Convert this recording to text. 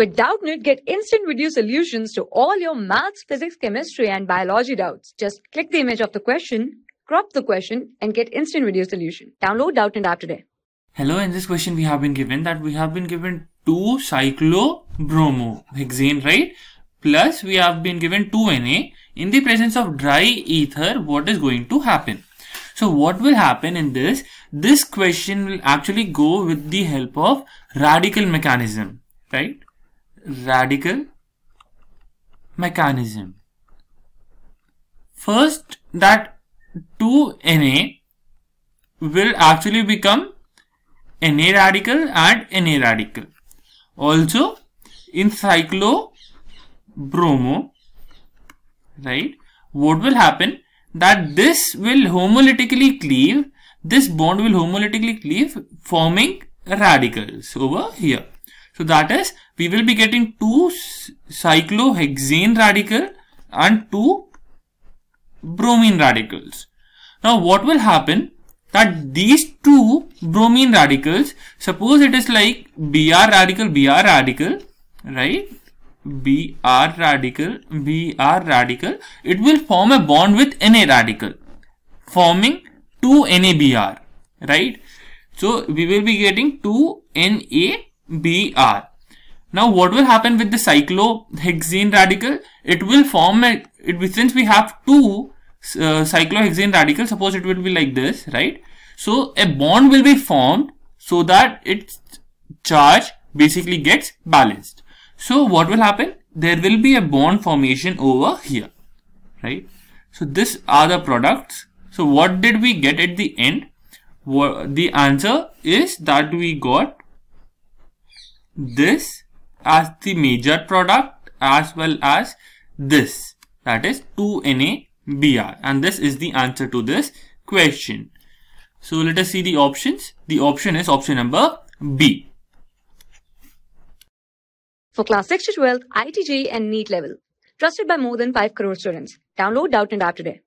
With Doubtnit, get instant video solutions to all your maths, physics, chemistry, and biology doubts. Just click the image of the question, crop the question, and get instant video solution. Download Doubtnit app today. Hello, in this question we have been given that we have been given 2 cyclobromohexane, right? Plus we have been given 2Na. In the presence of dry ether, what is going to happen? So what will happen in this? This question will actually go with the help of radical mechanism, right? radical mechanism. First, that 2Na will actually become Na radical and Na radical. Also, in cyclobromo, right, what will happen that this will homolytically cleave, this bond will homolytically cleave forming radicals over here. So that is we will be getting two cyclohexane radical and two bromine radicals. Now what will happen that these two bromine radicals, suppose it is like Br radical, Br radical, right? Br radical, Br radical, it will form a bond with Na radical, forming 2 NaBr, right? So we will be getting 2 Na BR. Now what will happen with the cyclohexene radical? It will form a, it since we have two uh, cyclohexane radicals, suppose it will be like this, right? So a bond will be formed so that its charge basically gets balanced. So what will happen? There will be a bond formation over here, right? So this are the products. So what did we get at the end? The answer is that we got this as the major product as well as this that is 2NaBr and this is the answer to this question. So let us see the options. The option is option number B. For class 6 to 12, ITG and NEET level. Trusted by more than 5 crore students. Download Doubt and App today.